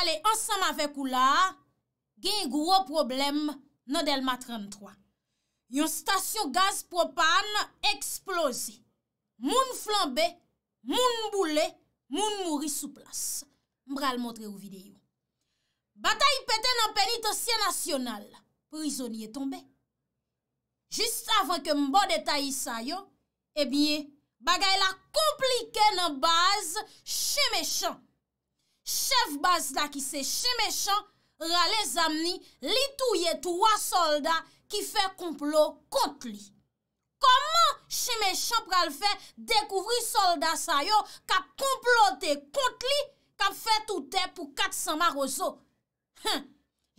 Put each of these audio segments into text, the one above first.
Ale ansam avek ou la, gen yon gro problem nan Delma 33. Yon stasyon gaz propane eksplose. Moun flambe, moun boule, moun mouri sou plas. Mbral montre ou videyo. Bata yi pete nan penit osye nasyonal. Prizonye tombe. Jist avan ke mbo detayi sayo, ebye eh bagay la komplike nan baz che mechon. Chef baz da ki se chemechan rale zamni li touye touwa solda ki fe kouplo kont li. Koman chemechan pral fe dekouvri solda sa yo kap kouplo te kont li kap fe toute pou 400 mar ozo? Henn,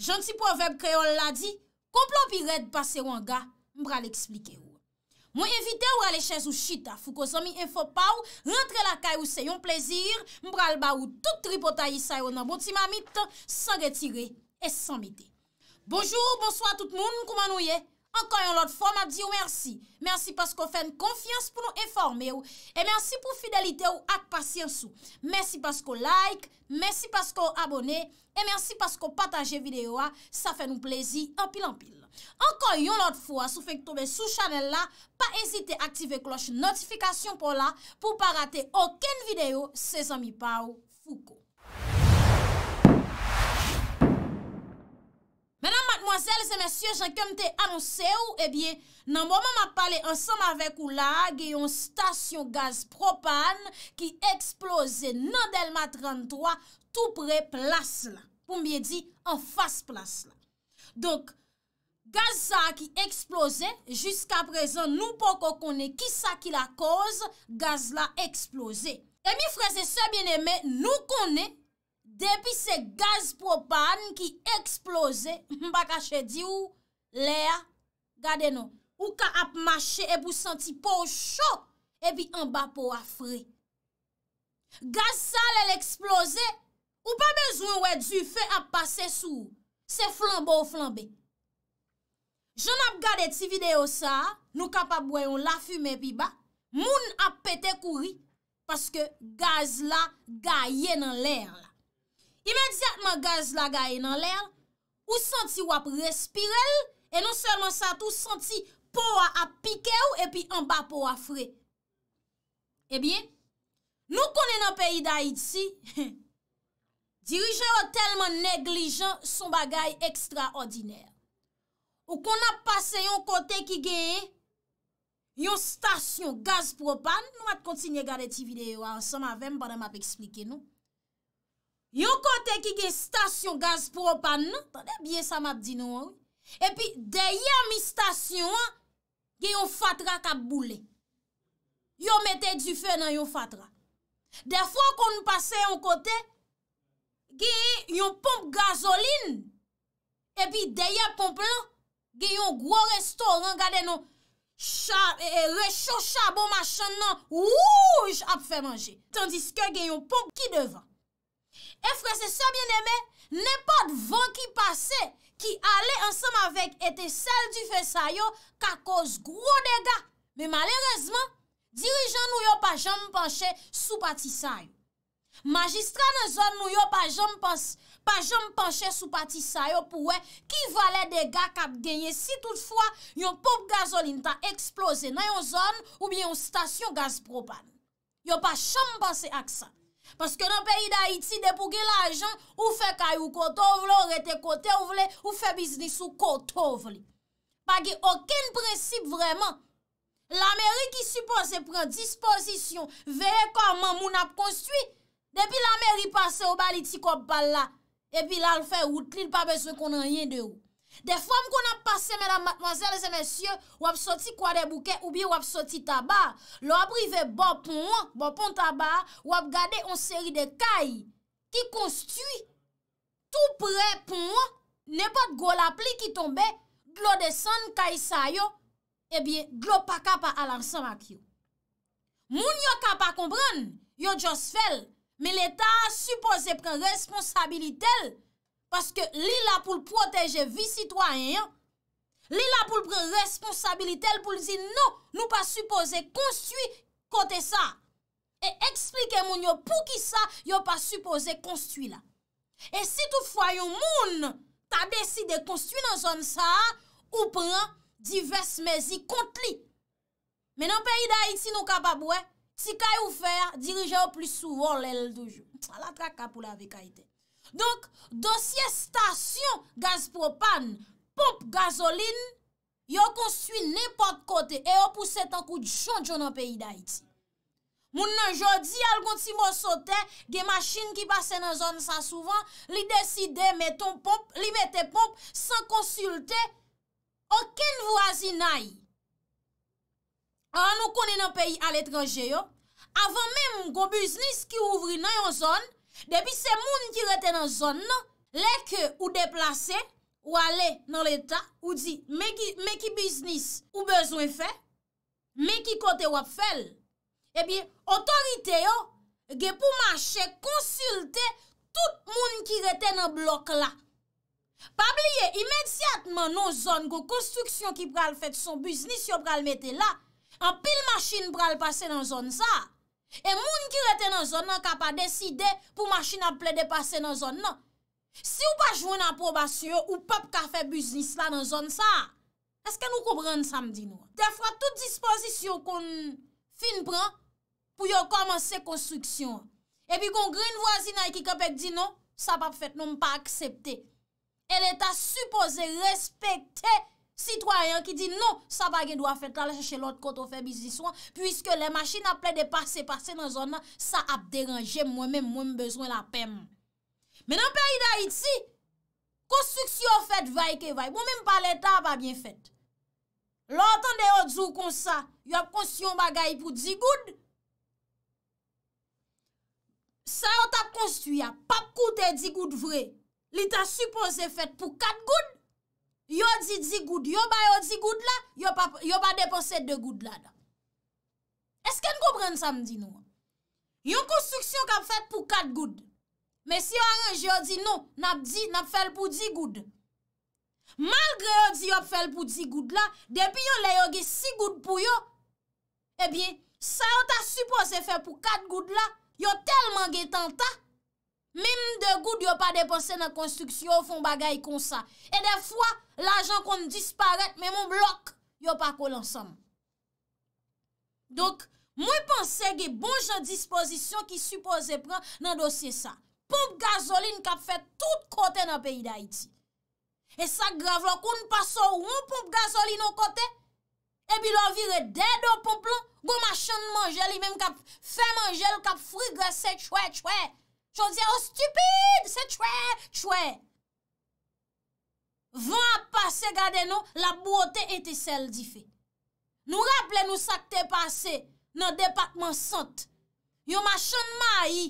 janti proverb kreol la di, kouplo pi red baser wanga mbra li eksplike ou. Mwen evite ou alè chèz ou chita, fou ko zon mi enfopaw, rentre la kay ou se yon plezir, mbral ba ou tout tripotayi sayon nan boti mamit, san retire et san mide. Bonjour, bonsoi tout moun, mkouman ou ye? Ankan yon lot fòm a di ou mersi. Mersi paskou fèn konfians pou nou enforme ou, e mersi pou fidelite ou ak pasyans ou. Mersi paskou like, mersi paskou abone, e mersi paskou pataje videyo a, sa fèn ou plezir anpil anpil. Ankon yon lot fwa sou fek tobe sou chanel la Pa ezite aktive kloche notifikasyon pou la Pou pa rate oken video se zanmi pa ou fuko Menan matmwazel se mesye jan kem te anonse ou Ebyen eh nan mwaman ma pale ansanm avek ou la Geyon stasyon gaz propan ki eksplose nan delma 33 Tou pre plas la Pou mbiye di an fas plas la Donk Gaz sa ki eksplose, Juska prezon nou pou konen ki sa ki la koz, Gaz la eksplose. E mi freze se bieneme, Nou konen, Depi se gaz propane ki eksplose, Mbakache di ou, Lea, Gade nou, Ou ka ap mache, E pou senti pou chok, E bi anba pou afre. Gaz sa lel eksplose, Ou pa bezon wè du fe ap pase sou, Se flambe ou flambe, joun ap gade ti videyo sa, nou kap ap boyon la fume pi ba, moun ap pete kouri, paske gaz la gaye nan lèr la. Imediatman gaz la gaye nan lèr, ou santi wap respirel, e non sèlman sa tout santi pouwa ap pike ou epi anba pouwa fre. Ebyen, nou konen an peyi da iti, dirije ou telman neglijan son bagay ekstraordinèr. Ou kon ap pase yon kote ki ge yon stasyon gaz propan, nou at kontinye gade ti videyo an, sa ma vem baran map eksplike nou. Yon kote ki ge stasyon gaz propan nou, tanè biye sa map di nou an, e pi deyye mi stasyon, ge yon fatra kap boule. Yo mette di fe nan yon fatra. Dey fwa kon pase yon kote, ge yon pomp gazolin, e pi deyye pomp lan, gen yon gwo restoran gade nou e, e, recho chabo machan nan, wouj ap fe manje, tandis ke gen yon pop ki devan. Efre se se bieneme, ne pa d'van ki pase ki ale ansam avek ete sel di fe sayo ka koz gwo dega. Be malerezman, dirijan nou yo pa jom panche sou pati sayo. Majistran an zon nou yo pa jom panche pa jom panche sou patisa yo pouwe ki vale de ga kap genye si toutfwa yon pop gazolin ta eksplose nan yon zon ou bi yon stasyon gaz propane. Yo pa jom panche ak sa. Paske nan peyi da iti depouge la ajan ou fe kay ou koto vle, ou rete kote ou vle, ou fe biznis ou koto vle. Pa ge oken presip vreman. La meri ki su panche pren disposisyon veye koman moun ap konstwi depi la meri panche ou bali ti kop bal la epi la l fè ou tli l pa bezwe kon an yen de ou. De fòm kon ap pase, mèdam, mwazèl, zè mèsyè, wap soti kwa de bouke, oubi wap soti taba, lo aprive bò pon, bò pon taba, wap gade on seri de kaj, ki konstu, tou pre pon, nepot go la pli ki tombe, glode san kaj sa yo, epi glopa kapa alan san mak yo. Moun yo kapa kombran, yo jos fel, men l'Etat a supose pren responsabilitel, paske li la pou l'proteje vi sitwayen, li la pou l'pre responsabilitel pou l'zi, non, nou, nou pa supose konstwi kote sa, e eksplike moun yo pou ki sa, yo pa supose konstwi la. E si tou fwayon moun, ta besi de konstwi nan zon sa, ou pren divers mezi kontli. Men an pe yi da iti nou kapabwe, Si kay ou fè, dirije ou plis souvan lèl toujou. A la trak kapou la vekayte. Donk, dosye stasyon gaz propan, pop gazolin, yo konswi nepot kote, e yo pouse tankou jantjou nan peyi da iti. Moun nan jodi, al gonti mousote, gen maschin ki basen nan zon sa souvan, li deside meton pop, li meten pop, san konsulte, oken vwa zinayi. an nou konen nan peyi al etranje yo, avan menm go biznis ki ouvri nan yon zon, debi se moun ki reten nan zon nan, lek ou deplase, ou ale nan l'Etat, ou di, meki biznis ou bezwen fe, meki kote wap fel, ebi, eh otorite yo, ge pou mache, konsulte, tout moun ki reten nan blok la. Pabliye, imedsyatman nan zon, go konstruksyon ki pral fet son biznis, yo pral mette la, An pil machin pral pase nan zon sa. E moun ki rete nan zon nan ka pa deside pou machin aple de pase nan zon nan. Si ou pa jwen an probasyon, ou pap ka fe biznis la nan zon sa. Eske nou koubran samdi nou? De fwa tout dispozisyon kon fin pran pou yo komanse konstruksyon. E pi kon gre yon vwazi nan ki kepek di nou, sa pap fet nou mpa aksepte. El eta supose respekte zon. Citoyen ki di nou sa bagen do a fèt alè che lòt kòt o fè biziswa Puiske lè machin ap lè de pase-pase nan zon nan Sa ap deranje mwen men mwen mbezwen la pèm Men an pèri da iti Konstruksyon fèt vay ke vay Mwen men mpa lè ta ap a bè fèt Lòt an de odzou kon sa Yo ap konstruyon bagay pou 10 goud Sa yo tap konstruya pap koute 10 goud vre Li ta supose fèt pou 4 goud Yo di di goud, yo ba yo di goud la, yo ba deponset de goud la da. Eske n kou pren samdi nou? Yo konstruksyon kap fet pou kat goud. Men si yo anj yo di nou, nap di, nap fel pou di goud. Malgre yo di yo fel pou di goud la, depi yo le yo ge si goud pou yo, ebyen, sa yo ta supose fe pou kat goud la, yo telman ge tenta. Mèm de gout yo pa depanse nan konstruksyon yo fon bagay kon sa. E defwa, l'ajan kon dispare, mèm moun blok yo pa kon ansam. Dok, mwen panse ge bon jan disposisyon ki suppose pran nan dosye sa. Pomp gazolini kap fè tout kote nan peyi da iti. E sa grav lò kon pasor ou moun pomp gazolini nou kote, e bi lò vire dedo pomp lò, gò machan manjeli mèm kap fè manjeli kap frigre se chwe chwe. Chon diye, o oh, stupide, se chwe, chwe. Van ap pase, gade nou, la bouote ete sel di fe. Nou raple nou sakte pase, nan departman sot. Yo machon ma yi.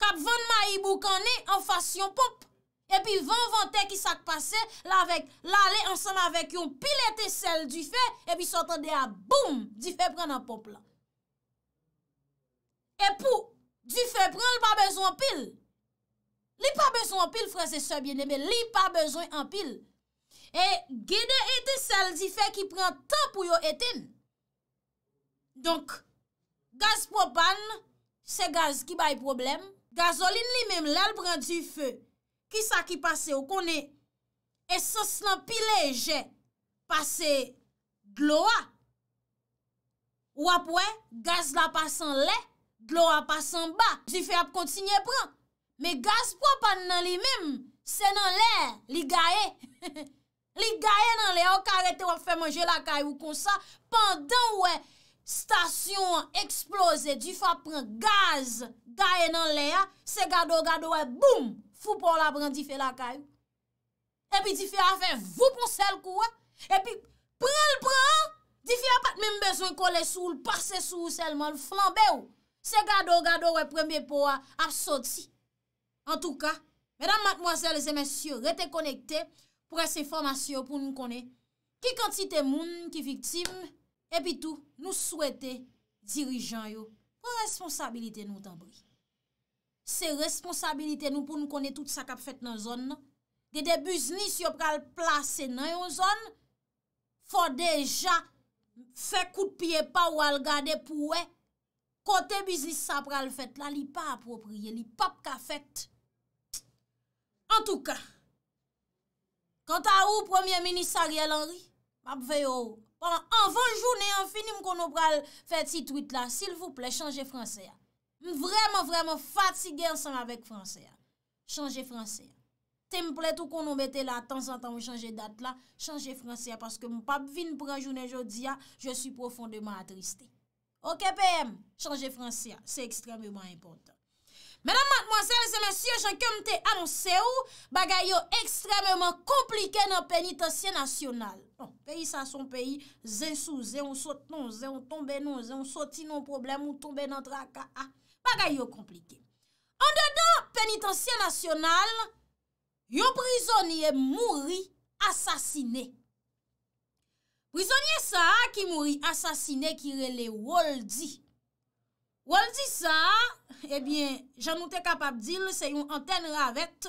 Kap van ma yi bou kane, an fasyon pop. E pi van vante ki sakte pase, la vek, la le ansan avek yon, pil ete sel di fe, e pi sot an de a boum, di fe pran an pop la. E pou... Du fe pran l pa bezon an pil. Li pa bezon an pil, franse se biene, me li pa bezon an pil. E gede ete sel di fe ki pran tan pou yo eten. Donk, gaz propan, se gaz ki bay problem, gazolin li mem lal pran du fe, ki sa ki pase ou kone, e sos nan pileje pase gloa, wapwe gaz la pasan le, glowa pa san ba, di fe ap kontinye pran, me gaz pran nan li mim, se nan lè, li gae, li gae nan lè, wakarete wap fè manje lakay ou konsa, pandan wè, stasyon eksplose, di fa pran gaz, gae nan lè, se gado gado wè, boum, foupon la pran di fe lakay, e pi di fe a fè, voupon sel kou, e pi pran l pran, di fe ap pat mèm bezon, kole sou, l parse sou, sel man, flanbe ou, Se gado gado we preme pou a apsoti. En tou ka, mèdam matmoazèl zè mèsyor rete konekte pou re se formasyon pou nou kone. Ki kantite moun, ki viktim, epi tou, nou souwete dirijan yo. Ou responsabilite nou tabri. Se responsabilite nou pou nou kone tout sa kap fèt nan zon. De debus ni si yo pral plase nan yon zon, fò deja fè kout piye pa ou al gade pou wè Kote biznis sa pral fèt la, li pa aproprye, li pap ka fèt. En touka, kanta ou premier minisar yel anri, pap veyo ou, pan anvan jounen, an fini m kono pral fèt si twit la, sil vouple, chanje franse ya. M vreman, vreman fatige ansan avek franse ya. Chanje franse ya. Te m ple tou kono bete la, tan san tan m chanje dat la, chanje franse ya, paske m pap vin pran jounen jodi ya, je si ah, profondeman atristi. Ok, PM, chanje fransiya. Se ekstremement impotant. Menan matmwansel, se lansye, chan kemte anonsè ou, bagay yo ekstremement komplike nan penitansye nasyonal. Non, peyi sa son peyi, zè sou, zè ou sot non, zè ou tombe non, zè ou soti non problem, ou tombe non traka. Ah, bagay yo komplike. An dedan, penitansye nasyonal, yon prizonye mouri, asasiney. Prizonye sa ki mouri, asasine ki rele woldi. Woldi sa, ebyen, eh jan nou te kapab dil, se yon anten ravet.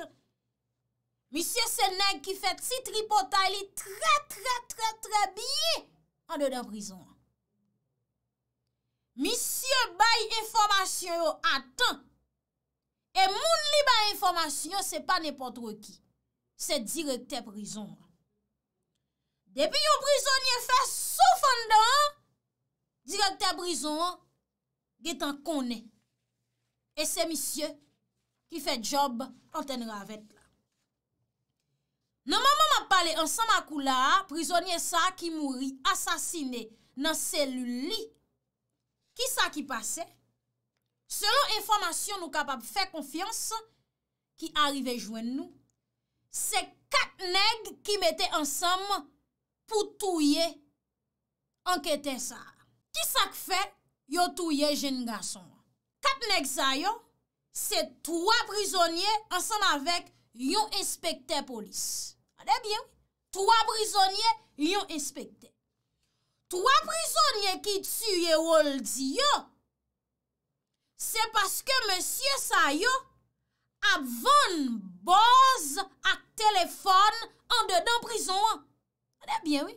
Misyè senèk ki fet si tripota, li tre tre tre tre biye, an de dan prizon. Misyè bay informasyon yo atan, e moun li bay informasyon yo se pa nepotro ki, se dire te prizon yo. Depi yon prizonye fè sou fèndan, direk te prizon, gè tan konen. E se misye, ki fè job, an tenra avèt la. Nan maman mè pale, ansan mè akou la, prizonye sa ki mouri, asasine nan selu li, ki sa ki pase, selon informasyon nou kapap fè konfians, ki arrive jwen nou, se kat neg ki metè ansan mè, pou touye anketen sa. Ki sa k fè, yo touye jen gason an. Kat nek sa yo, se 3 prizonye ansan avèk yon espekte polis. Adè bien, 3 prizonye yon espekte. 3 prizonye ki tsuye woldi yo, se paske monsye sa yo, avon boz ak telefon an dedan prizon an. Ebyen wè,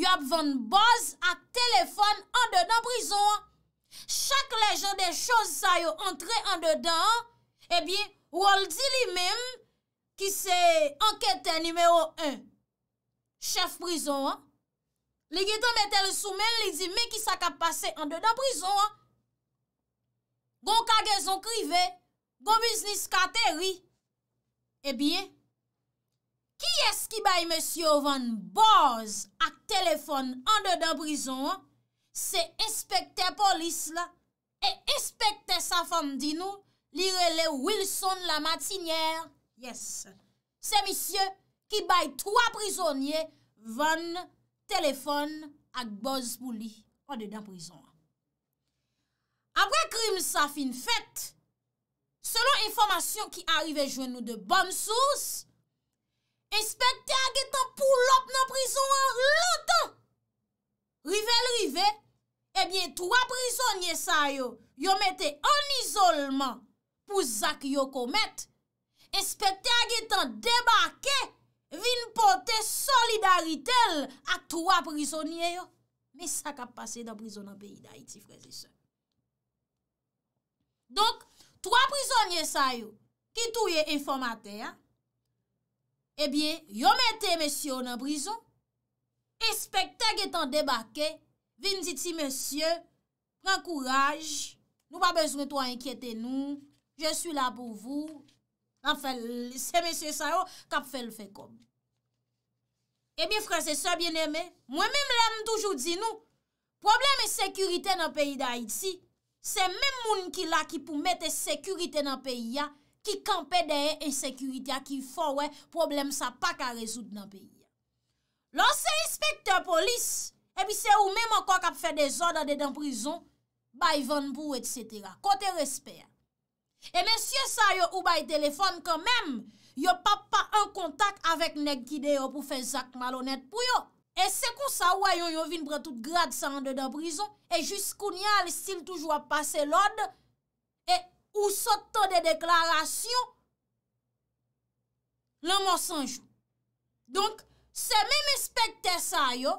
yo apvan boz ak telefon an de dan brison wè. Chak lejan de chouz sa yo antre an de dan, ebyen, wòl di li mèm ki se anketen nimeyo 1, chef brison wè. Li giton de tel soumen li di mè ki sa kap pase an de dan brison wè. Gon kagezon krive, gon biznis kateri, ebyen, eh ki es ki bay monsyo van boz ak telefon an de dan prizon an, se espekte polis la, e espekte sa fan di nou, li rele Wilson la matinier, yes, se monsyo ki bay 3 prizonye, van telefon ak boz pou li an de dan prizon an. Abrek rim sa fin fèt, selon informasyon ki arrive jwen nou de bon souz, E spekte a getan pou lop nan prizon an lantan. Rive l rive, ebyen eh 3 prizonye sa yo, yo mette an isolman pou zak yo komet. E spekte a getan debake, vin pote solidaritel ak 3 prizonye yo. Me sa kap pase nan prizon an beyi da iti frezise. Donk, 3 prizonye sa yo, ki touye informate ya. ebyen, eh yon mette mèsyon nan brison, e spekta ge tan debake, vin diti mèsyon, pran kouraj, nou pa bezwen to ankyete nou, je sou eh la pou vou, nan fel, se mèsyon sa yo, kap fel fe kom. Ebyen franse, sa bien eme, mwen mèm lèm toujou di nou, probleme sekurite nan peyi da iti, se mèm moun ki la ki pou mette sekurite nan peyi ya, Ki kampe deye ensekuritya, ki fwa wè, problem sa pa ka rezout nan peyi. Lò se ispektor polis, ebi se ou mè mò kòk ap fè de zòd adè dan prizon, bay van pou, etsètera, kote respè. E mè sye sa yo ou bay telefon kòmèm, yo pa pa an kontak avèk neg ki deyo pou fè zak malonèt pou yo. E se kon sa wè yo yo vin bretout grad sa andè dan prizon, e jyskoun ya al stil toujwa pase lòd, e... ou sot to de deklarasyon, lan monsanjou. Donk, se mèm espèkte sa yo,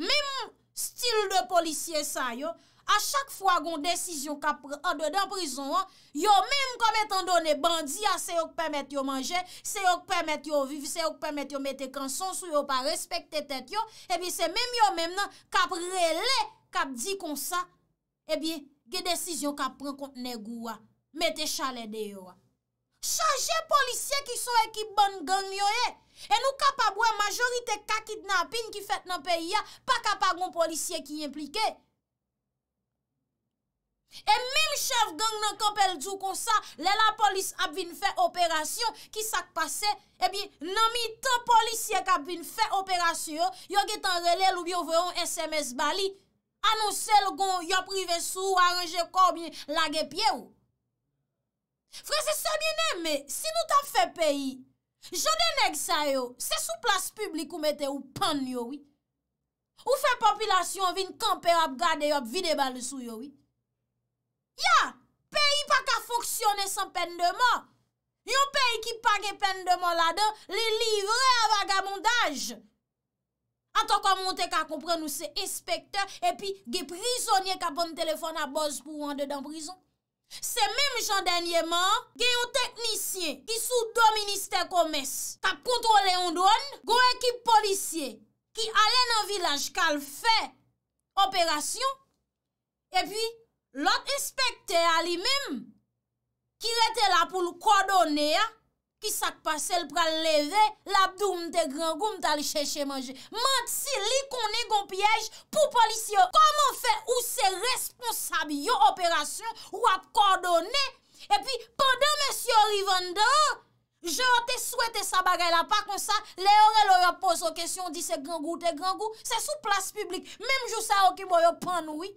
mèm stil de polisye sa yo, a chak fwa goun desisyon ka pre, an de dan prizon an, yo mèm kom etan donè bandi, a se yo k pèmètyo manje, se yo k pèmètyo vivi, se yo k pèmètyo mette kansons, ou yo pa respèkte tèt yo, e bi se mèm yo mèm nan, kap rele, kap di kon sa, e bi, ge desisyon kap pren kontenè gouwa. metè chalè deyo a. Chaje policye ki sou ekip bon gang yo e, e nou kapab wè majorite kakit na apin ki fèt nan peyi a, pa kapab wè policye ki implike. E mil chev gang nan kapel djou kon sa, lè la polis ap vin fè operasyon, ki sak pase, e bi nan mi tan polisye kap vin fè operasyon, yo getan rele lou byo vè yon SMS bali, anonsè lè gon yo prive sou, a reje kòm, lage pye ou. Frè se se myenè mè, si nou ta fè peyi, jode neg sa yo, se sou plas publik ou mette ou pan yo wi, ou fè popilasyon vin kampe ap gade yo ap vide bal sou yo wi, ya, peyi pa ka foksyone san pen de man, yon peyi ki pa ge pen de man la de, li livre avaga mondaj, ato ka monte ka kompre nou se espekte, epi ge prizonye ka pon telefon a bon boz pou wande dan prizon. Se mèm jandènyèman, gen yon teknisyè ki sou do Ministè Komès. Ta kontrole yon don, go ekip polisyè ki alè nan vilaj kal fè operasyon. E pi, lot inspektè alè mèm ki rete la pou l'kodone ya. Ki sak pa sel pra leve labdou mte grangou mta li chè chè manjè. Mant si li konen gon pièj pou polisyon. Koman fè ou se responsab yo operasyon wak kordonè e pi pandan mèsyon rivende, jote souwete sa bagay la pa kon sa le orè lo yo poso kèsyon di se grangou te grangou. Se sou plas publik. Mèm jou sa okimo yo pan wè.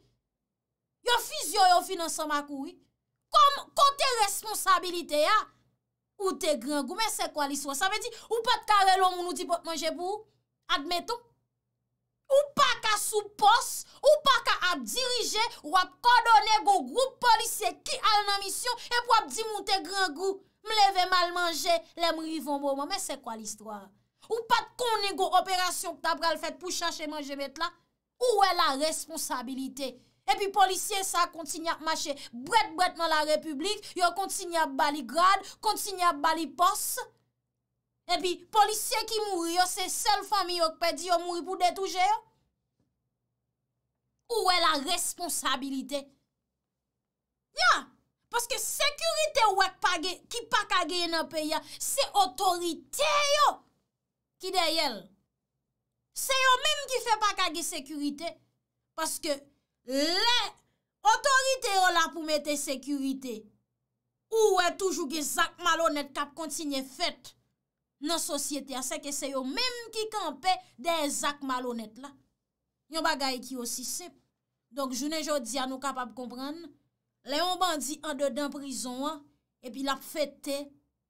Yo fiz yo yo finanseman kou wè. Kote responsabilite ya, Ou te grangou, men se kwa li swa? Sa ve di, ou pa te karelo moun nou di pot manje pou ou? Admeton. Ou pa ka sou pos, ou pa ka ap dirije, ou ap kodone go group polisye ki al nan misyon, ep wap di moun te grangou, mleve mal manje, lem rivon moun, men se kwa li swa? Ou pa te konigo operasyon kta pral fèt pou chache manje met la? Ou wè e la responsabilite? E pi polisye sa kontinye ap mache bret bret nan la republik, yo kontinye ap bali grad, kontinye ap bali pos. E pi polisye ki mouri, yo se sel fami yo kpe di yo mouri pou detouje yo. Ou e la responsabilite? Nyan! Paske sekurite wak pa ge, ki pa kage yon pe ya, se otorite yo ki de yel. Se yo menm ki fe pa kage sekurite, paske Le otorite yo la pou mette sekurite Ou we toujou ge Zak Malonet kap kontinye fet Nan sosyete a seke se yo Mem ki kampe de Zak Malonet la Nyon bagay ki yo sisep Donk jounen jodi a nou kapap kompran Le yon bandi an de den prizon E pi la fete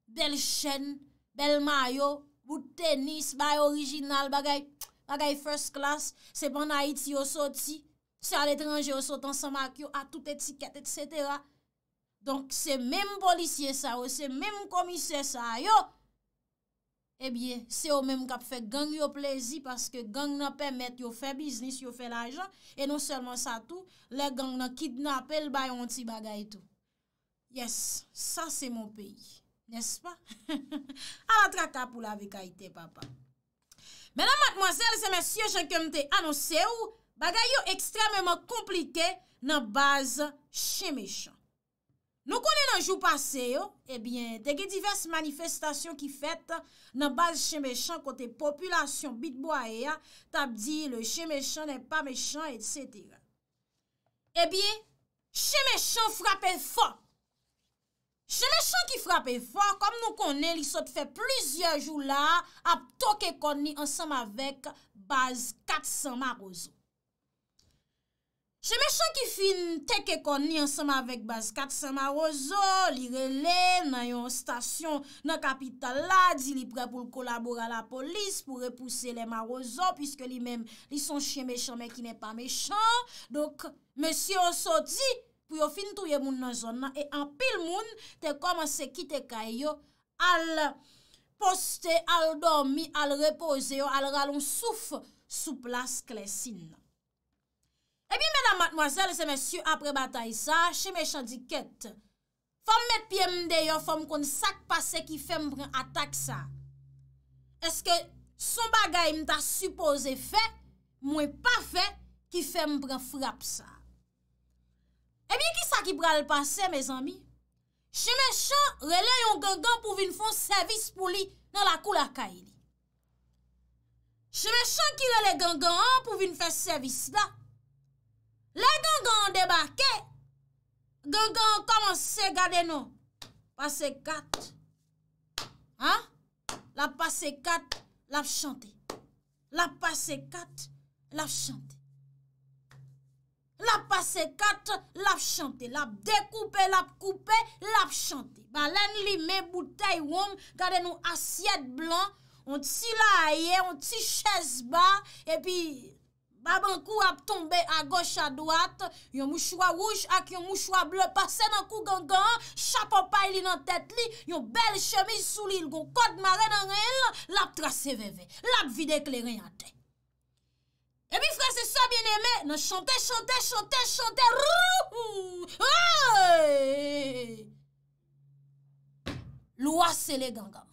Bel chen, bel mayo Bout tenis, bay orijinal Bagay first class Se pan a iti yo soti Se al etranje yo sot ansan mak yo, a tout etiket, et setera. Donk se menm policye sa yo, se menm komise sa yo, ebyen, se yo menm kap fe gang yo plezi, paske gang nan pemet yo fe biznis, yo fe non la jan, e non selman sa tou, le gang nan kidnap el bayon ti bagay tou. Yes, sa se mon pey. Nes pa? A la traka pou la vekay te, papa. Menan mat mwase, lese men sye chen kemte, anon se yo, bagay yo ekstrememan komplike nan baz chemeshan. Nou konen nan jou pase yo, ebyen, eh tege divers manifestasyon ki fet nan baz chemeshan kote populasyon bitbo a eya, tab di le chemeshan nen pa meshan, etc. Ebyen, eh chemeshan frape fwa. Chemeshan ki frape fwa, kom nou konen, li sot fe plizye jou la, ap toke koni ansam avek baz 400 marozou. Che mechon ki fin teke kon ni ansama vek baz kat sa marozo, li rele nan yon stasyon nan kapital la, di li pre pou l kolabor a la polis pou repouse le marozo, pwiske li men li son chie mechon men ki ne pa mechon. Dok, mesyon so di pou yo fin touye moun nan zon nan, e an pil moun te koman se kite kay yo al poste, al dormi, al repose yo, al raloun souf souplas klesin nan. Ebi, eh mèdam matmwazèl, se mèsyou apre batay sa, chè mèchan di kèt. Fèm mèd pièm dèyò, fèm kon sak pase ki fèm pran atak sa. Eske, son bagay mta supose fè, mwen pa fè ki fèm pran frap sa. Ebi, eh ki sa ki pral pase, mèz amy? Chè mèchan relè yon gangan pou vin fèn servis pou li nan la kou la kèy li. Chè mèchan ki relè gangan an pou vin fèn servis la, Le gen gen an debake, gen gen an komanse gade nou. Pase kat. Ha? Lap pase kat, lap chante. Lap pase kat, lap chante. Lap pase kat, lap chante. Lap dekoupe, lap koupe, lap chante. Ba len li me butay wong, gade nou asyet blan. On ti laye, on ti chesba, epi... Baban kou ap tombe a goche a doate, yon mouchwa rouge ak yon mouchwa bleu pase nan kou gangan, chapon pae li nan tete li, yon bel chemise sou li, yon kote mare nan ren lan, lap trase veve, lap videk le ren ate. E mi frase sa bineme, nan chante, chante, chante, chante, rouhou, ouououououou, loua se le gangan.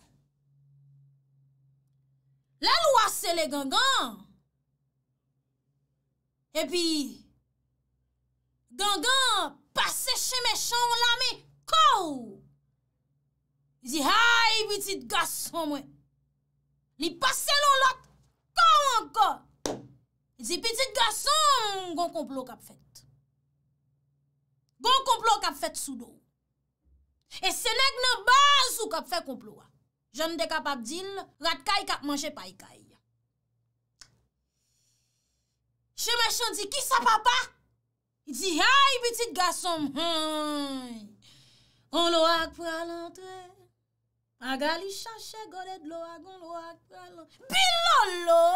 La loua se le gangan, Epi, gangan pase che me chan la me, kaw! Zi hay petit gason mwen, li pase lon lot, kaw an kaw! Zi petit gason, gong konplo kap fèt. Gong konplo kap fèt sou do. E sene gnen bazou kap fèt konplo a. Jan de kap ap dil, rat kay kap manje pay kay a. Che me chan di, ki sa papa? I di, hay, pitit gasom. Hmm. On lo ak pou alantre. Aga li chan, chan, godet lo ak, on lo ak pou alantre. Bin lolo!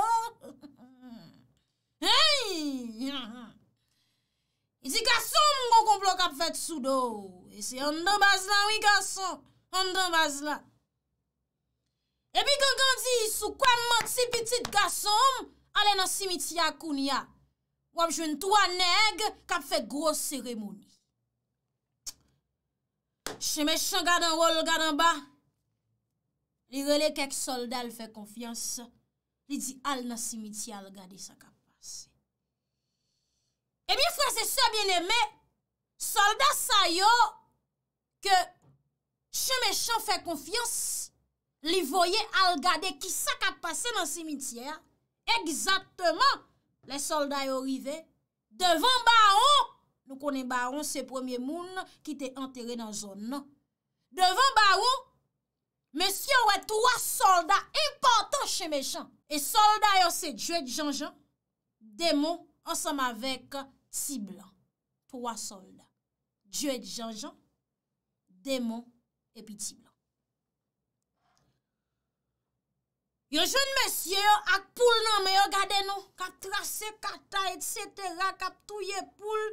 I di, gasom, kon kon plok ap fet su do. E se yon do baz la, wik gasom. Yon do baz la. E pi kon kon di, sou kwa mwati pitit gasom, ale nan simit ya kun ya. Wap jwen twa neg, kap fe gros seremoni. Che me chan gadan wol, gadan ba, li rele kek soldal fe konfians, li di al nan simitye al gade sakap pase. E mi fwese se bieneme, solda sayo, ke che me chan fe konfians, li voye al gade ki sakap pase nan simitye, egzatman, Le solda yo rive, devan baron, nou konen baron se premier moun ki te enterre nan zon nan. Devan baron, monsi yo wey 3 solda important che me chan. E solda yo se Jouet, Jean-Jean, Demo, ansam avek Siblan. 3 solda, Jouet, Jean-Jean, Demo, epi Siblan. Yo joun mesye yo ak poul nan men yo gade nou. Kap trase, kata, et setera, kap touye poul.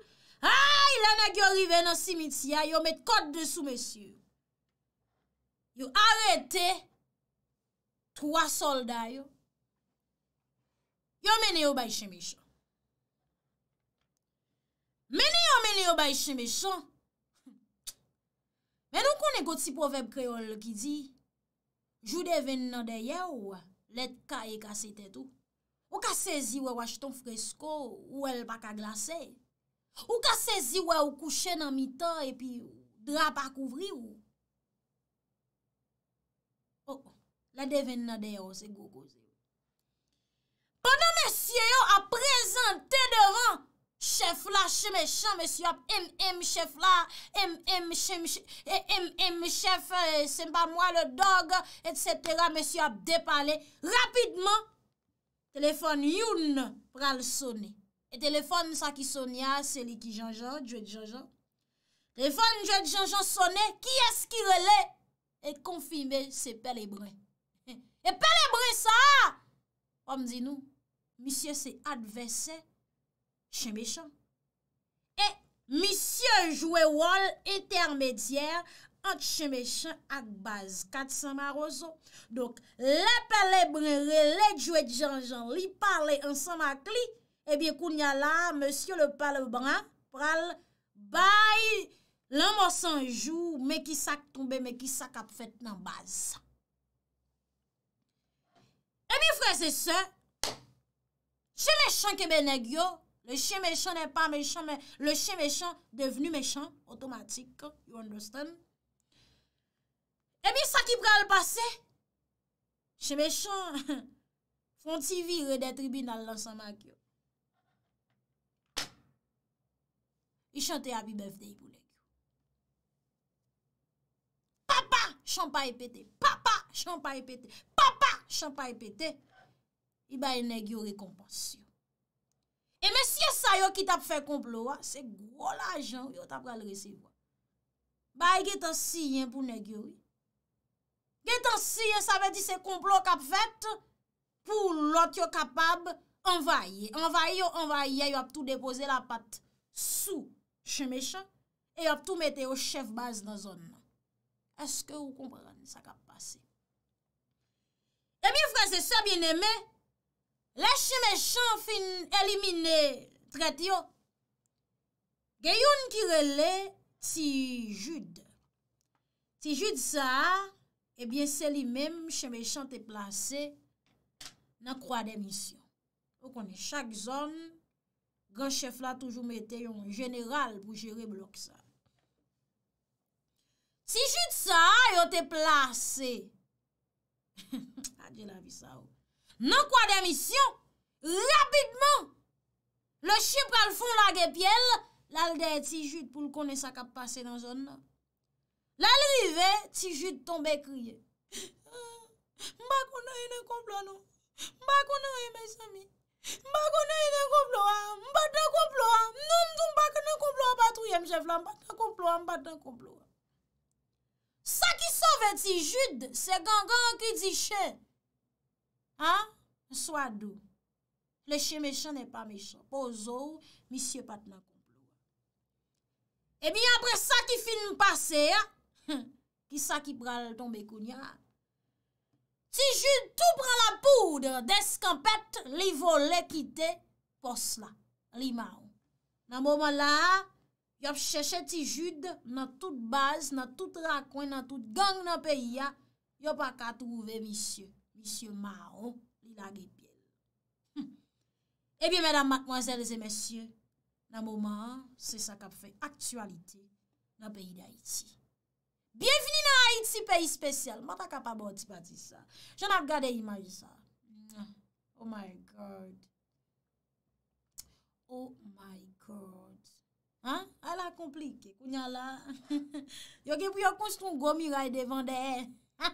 Ha, ilan ag yo rive nan simitia, yo met kote dessou mesye yo. Yo arete, twa solda yo. Yo mene yo bayi chemesho. Mene yo mene yo bayi chemesho. Menon konen koti poveb kreol ki di, jou deven nan deye ouwa. Let ka e kase te tou. Ou kase zi wè wach ton fresko ou el baka glase? Ou kase zi wè wè wè kouche nan mitan epi dra pa kouvri ou? Oh, oh. la devin nan deyo se gogoze. Panan mesye yo a prezante devan... Chefl la che mechand, mesi ap, M, M, chefl la, M, M, chefl, M, M, chefl, euh, se pa mwa le dog, et cetera, mesi ap depale, rapidman, telefon youn pral sone, e telefon sa ki sonya, seli ki janjan, dwej janjan, telefon dwej janjan sone, ki eski rele, e konfime se pelebre, e pelebre sa, om zinou, misye se advesen, Che me chan. E misye jouwe wol intermedyer an che me chan ak baz. Kat sa ma rozo. Donk, le palebrenre, le djouwe djanjan, li pale an sa ma kli, ebi koun ya la monsye le palebrenre, pral bay lan monsan jou, me ki sak tombe, me ki sak ap fèt nan baz. Ebi fwese eh se, che me chan kebe negyo, Le chè mechon nè pa mechon, le chè mechon devenu mechon, otomatik, you understand? Ebi sa ki pral pase, chè mechon, fonti vi redetribi nan lansan mak yo. I chante ya bi bevde yi pou lèk yo. Papa, chan pa epete, papa, chan pa epete, papa, chan pa epete, i ba yi negyo rekompansyon. E men siye sa yo ki tap fè komplo, se gwo la jan yo tap gwa le resivwa. Baye getan siyen pou negyori. Getan siyen sa ve di se komplo kap fèt pou lot yo kapab envaye. Envaye yo, envaye yo, yo ap tou depose la pat sou chemesha. E yo ap tou mette yo chef base nan zon nan. Eske ou kompran sa kap pase? E mi fwese sa binemè. Lè chè me chan fin elimine tret yo. Gè yon kirele, si joud. Si joud sa, ebyen se li men chè me chan te plase, nan kwa demisyon. Ou konen chak zon, gen chèf la toujou mette yon general pou jere blok sa. Si joud sa, yo te plase, adje la vi sa ou, Nan kwa demisyon, rapidman, le chib pral fon lage pyele, lal deye tijud pou l konen sa kap pase nan zon nan. Lal li ve, tijud tombe kriye. Mbak konen yon konplo nou, mbak konen yon mes ami, mbak konen yon konplo a, mbak konen yon konplo a, mnom ton mbak konen konplo a, batouye mjev la, mbak konen konplo a, mbak konen konplo a. Sa ki sove tijud, se ganga an kri di chen. An, sou adou. Le chè mechè nè pa mechè. Po zò, misye pat na kou. E bi apre sa ki film pase, ki sa ki pral ton bekoun ya, ti jude tout pral apoudre, deskan pet li vo le kite pos la, li ma ou. Nan mouman la, yop chèche ti jude nan tout base, nan tout rakwen, nan tout gang nan peyi ya, yop akatou mouve misye. misyo ma o, li la ge pye. E bi menam, mwazelize, mesyo, nan mouman, se sa kap fè aktualite nan peyi de Haiti. Bien fini nan Haiti, peyi spesyal, mwata kap aboti pati sa. Je nan gade imayi sa. Oh my God. Oh my God. Ha? A la komplike, kou nyan la. Yo ge pou yo konstongo mi ray devan de he.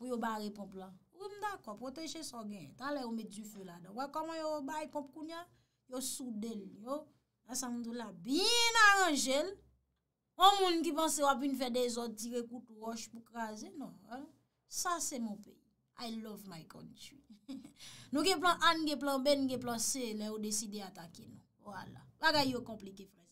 Pou yo ba repop la. Ou mda kwa, poteche so gen, ta le ou met du fe la do. Wa koman yo bayi pop kounya, yo sou del yo. Asan mdou la bin anjel. Ou moun ki panse wapin fè de zot tire koutou roche pou kaze, no. Sa se moun pe. I love my country. Nou gen plan an, gen plan ben, gen plan se, le ou deside atake, no. Wala, waga yo komplike fred.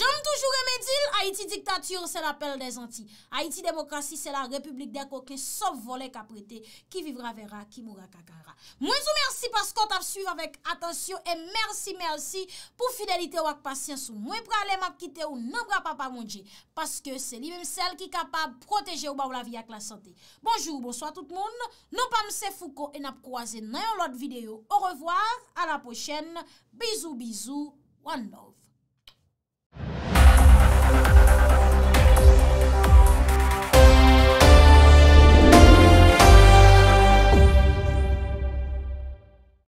Jom toujou remedil Haiti diktatur se la pel non, de zanti Haiti demokrasi se la republik de koke Sof vole kaprete Ki vivra vera, ki moura kakara Mwen sou mersi paskot ap suyve Atensyon e mersi mersi Pou fidelite wak pasyans Mwen pralem ak kite ou nan bra pa pa mounje Paske se li mim sel ki kapab Proteje ou ba ou la vi ak la sante Bonjour, bonsoit tout moun Non pa mse fouko e nap kouaze nan yon lot videyo Au revoir, a la pochen Bizou, bizou, one love